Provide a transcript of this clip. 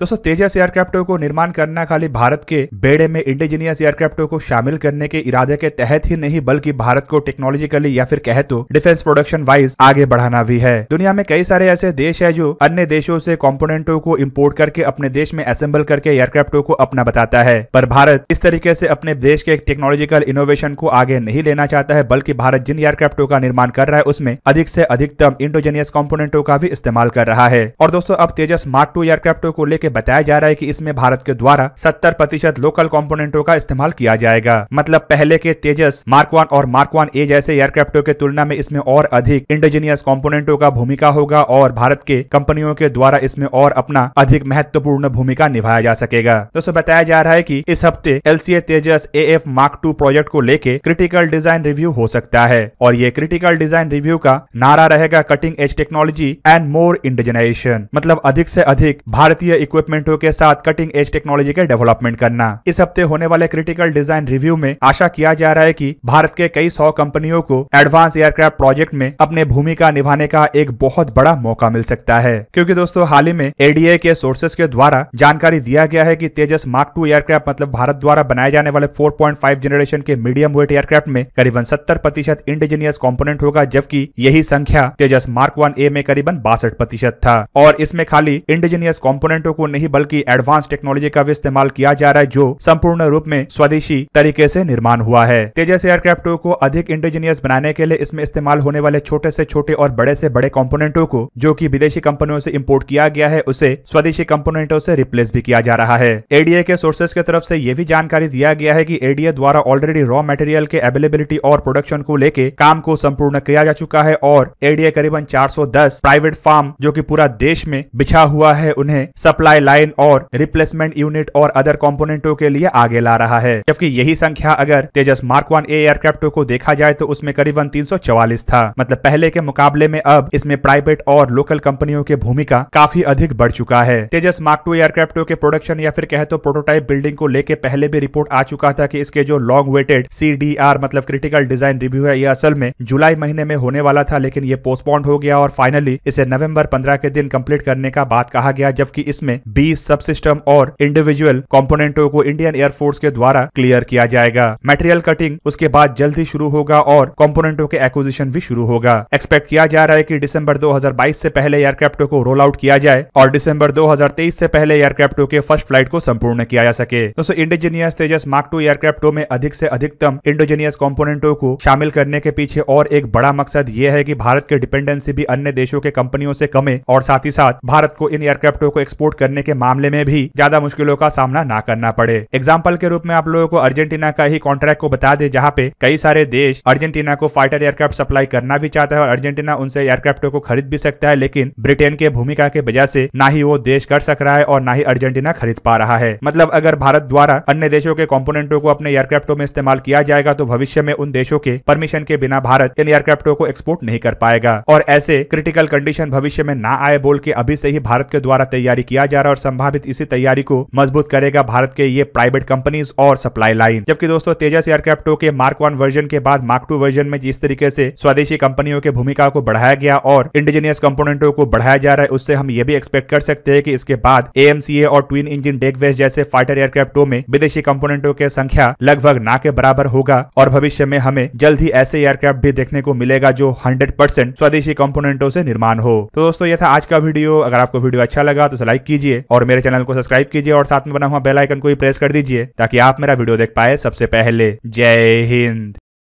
दोस्तों तेजस एयरक्राफ्टों को निर्माण करना खाली भारत के बेड़े में इंडिजीनियस एयरक्राफ्टों को शामिल करने के इरादे के तहत ही नहीं बल्कि भारत को टेक्नोलॉजिकली या फिर कह तो डिफेंस प्रोडक्शन वाइज आगे बढ़ाना भी है दुनिया में कई सारे ऐसे देश है जो अन्य देशों से कॉम्पोनेंटों को इम्पोर्ट करके अपने देश में असेंबल करके एयरक्राफ्टों को अपना बताता है पर भारत इस तरीके से अपने देश के टेक्नोलॉजिकल इनोवेशन को आगे नहीं लेना चाहता है बल्कि भारत जिन एयरक्राफ्टों का निर्माण कर रहा है उसमें अधिक से अधिकतम इंडोजेनियस कॉम्पोनेंटों का भी इस्तेमाल कर रहा है और दोस्तों अब तेजस मार्क टू एयरक्राफ्टों को लेकर करके बताया जा रहा है कि इसमें भारत के द्वारा 70 प्रतिशत लोकल कंपोनेंटों का इस्तेमाल किया जाएगा मतलब पहले के तेजस मार्क वन और मार्क वन ए जैसे एयरक्राफ्टों के तुलना में इसमें और अधिक इंडिजीनियस कॉम्पोनेंटों का भूमिका होगा और भारत के कंपनियों के द्वारा इसमें और अपना अधिक महत्वपूर्ण भूमिका निभाया जा सकेगा दोस्तों बताया जा रहा है की इस हफ्ते L Tejas A F mark two project को लेके क्रिटिकल डिजाइन रिव्यू हो सकता है और ये क्रिटिकल डिजाइन रिव्यू का नारा रहेगा cutting edge technology and more indigenization मतलब अधिक से अधिक भारतीय इको इक्विपमेंटों के साथ कटिंग एज टेक्नोलॉजी के डेवलपमेंट करना इस हफ्ते होने वाले क्रिटिकल डिजाइन रिव्यू में आशा किया जा रहा है की भारत के कई सौ कंपनियों को एडवांस एयरक्राफ्ट प्रोजेक्ट में अपने भूमिका निभाने का एक बहुत बड़ा मौका मिल सकता है क्योंकि दोस्तों हाल ही में एडीए के सोर्सेस के द्वारा जानकारी दिया गया है की तेजस मार्क टू एयरक्राफ्ट मतलब भारत द्वारा बनाए जाने वाले फोर जनरेशन के मीडियम वेट एयरक्राफ्ट में करीबन सत्तर प्रतिशत इंडिजीनियस कॉम्पोनेंट होगा जबकि यही संख्या तेजस मार्क वन ए में करीबन बासठ प्रतिशत था और इसमें खाली इंडिजीनियस कॉम्पोनेंटो को नहीं बल्कि एडवांस टेक्नोलॉजी का भी इस्तेमाल किया जा रहा है जो संपूर्ण रूप में स्वदेशी तरीके से निर्माण हुआ है तेजस एयरक्राफ्ट को अधिक इंडिजीनियस बनाने के लिए इसमें इस्तेमाल होने वाले छोटे से छोटे और बड़े से बड़े कंपोनेंटों को जो कि विदेशी कंपनियों से इंपोर्ट किया गया है उसे स्वदेशी कंपोनेंटों से रिप्लेस भी किया जा रहा है एडीए के सोर्सेज की तरफ से यह भी जानकारी दिया गया है की एडीए द्वारा ऑलरेडी रॉ मटेरियल के अवेलेबिलिटी और प्रोडक्शन को लेके काम को संपूर्ण किया जा चुका है और एडीए करीबन चार प्राइवेट फार्म जो की पूरा देश में बिछा हुआ है उन्हें सप्लाई सप्लाई लाइन और रिप्लेसमेंट यूनिट और अदर कॉम्पोनेंटो के लिए आगे ला रहा है जबकि यही संख्या अगर तेजस मार्क वन ए एयरक्राफ्टों को देखा जाए तो उसमें करीबन तीन था मतलब पहले के मुकाबले में अब इसमें प्राइवेट और लोकल कंपनियों की भूमिका काफी अधिक बढ़ चुका है तेजस मार्क टू एयरक्राफ्टो के प्रोडक्शन या फिर कहे तो प्रोटोटाइप बिल्डिंग को लेकर पहले भी रिपोर्ट आ चुका था की इसके जो लॉन्ग वेटेड सी मतलब क्रिटिकल डिजाइन रिव्यू है यह असल में जुलाई महीने में होने वाला था लेकिन ये पोस्टपोन्ड हो गया और फाइनली इसे नवम्बर पंद्रह के दिन कम्प्लीट करने का बात कहा गया जबकि इसमें बी सब सिस्टम और इंडिविजुअल कॉम्पोनेंटो को इंडियन एयरफोर्स के द्वारा क्लियर किया जाएगा मटेरियल कटिंग उसके बाद जल्द ही शुरू होगा और कॉम्पोनेंटो के एक्विजिशन भी शुरू होगा एक्सपेक्ट किया जा रहा है की दिसंबर 2022 से पहले एयरक्राफ्टों को रोल आउट किया जाए और दिसंबर 2023 से पहले एयरक्राफ्टों के फर्स्ट फ्लाइट को संपूर्ण किया जा सके दोस्तों इंडिजीनियस तेजस मार्क टू एयरक्राफ्टो में अधिक से अधिकतम इंडोजीनियस कॉम्पोनेंटो को शामिल करने के पीछे और एक बड़ा मकसद ये है की भारत की डिपेंडेंसी भी अन्य देशों के कंपनियों से कमे और साथ ही साथ भारत को इन एयरक्राफ्टों को एक्सपोर्ट करने करने के मामले में भी ज्यादा मुश्किलों का सामना ना करना पड़े एग्जाम्पल के रूप में आप लोगों को अर्जेंटीना का ही कॉन्ट्रैक्ट को बता दे जहाँ पे कई सारे देश अर्जेंटीना को फाइटर एयरक्राफ्ट सप्लाई करना भी चाहता है और अर्जेंटीना उनसे एयरक्राफ्टों को खरीद भी सकता है लेकिन ब्रिटेन के भूमिका के वजह से ना ही वो देश कर सक रहा है और ना ही अर्जेंटीना खरीद पा रहा है मतलब अगर भारत द्वारा अन्य देशों के कॉम्पोनेटों को अपने एयरक्राफ्टों में इस्तेमाल किया जाएगा तो भविष्य में उन देशों के परमिशन के बिना भारत इन एयरक्राफ्टों को एक्सपोर्ट नहीं कर पाएगा और ऐसे क्रिटिकल कंडीशन भविष्य में ना आए बोल के अभी से ही भारत के द्वारा तैयारी किया जा रहा सरकार और संभावित इसी तैयारी को मजबूत करेगा भारत के ये प्राइवेट कंपनीज और सप्लाई लाइन जबकि दोस्तों तेजस एयरक्राफ्ट टू के मार्क वन वर्जन के बाद मार्क टू वर्जन में जिस तरीके से स्वदेशी कंपनियों की भूमिका को बढ़ाया गया और इंडिजीनियस कंपोनेंटों को बढ़ाया जा रहा है उससे हम ये भी एक्सपेक्ट कर सकते हैं कि इसके बाद एएमसीए और ट्विन इंजन डेगवेस जैसे फाइटर एयरक्राफ्टों में विदेशी कंपोनेंटों की संख्या लगभग ना के बराबर होगा और भविष्य में हमें जल्द ही ऐसे एयरक्राफ्ट भी देखने को मिलेगा जो परसेंट स्वदेशी कंपोनेंटों से निर्माण हो तो दोस्तों ये था आज का वीडियो अगर आपको वीडियो अच्छा लगा तो लाइक कीजिए कीजिए और मेरे चैनल को सब्सक्राइब कीजिए और साथ में बना हुआ बेलाइकन को भी प्रेस कर दीजिए ताकि आप मेरा वीडियो देख पाए सबसे पहले जय हिंद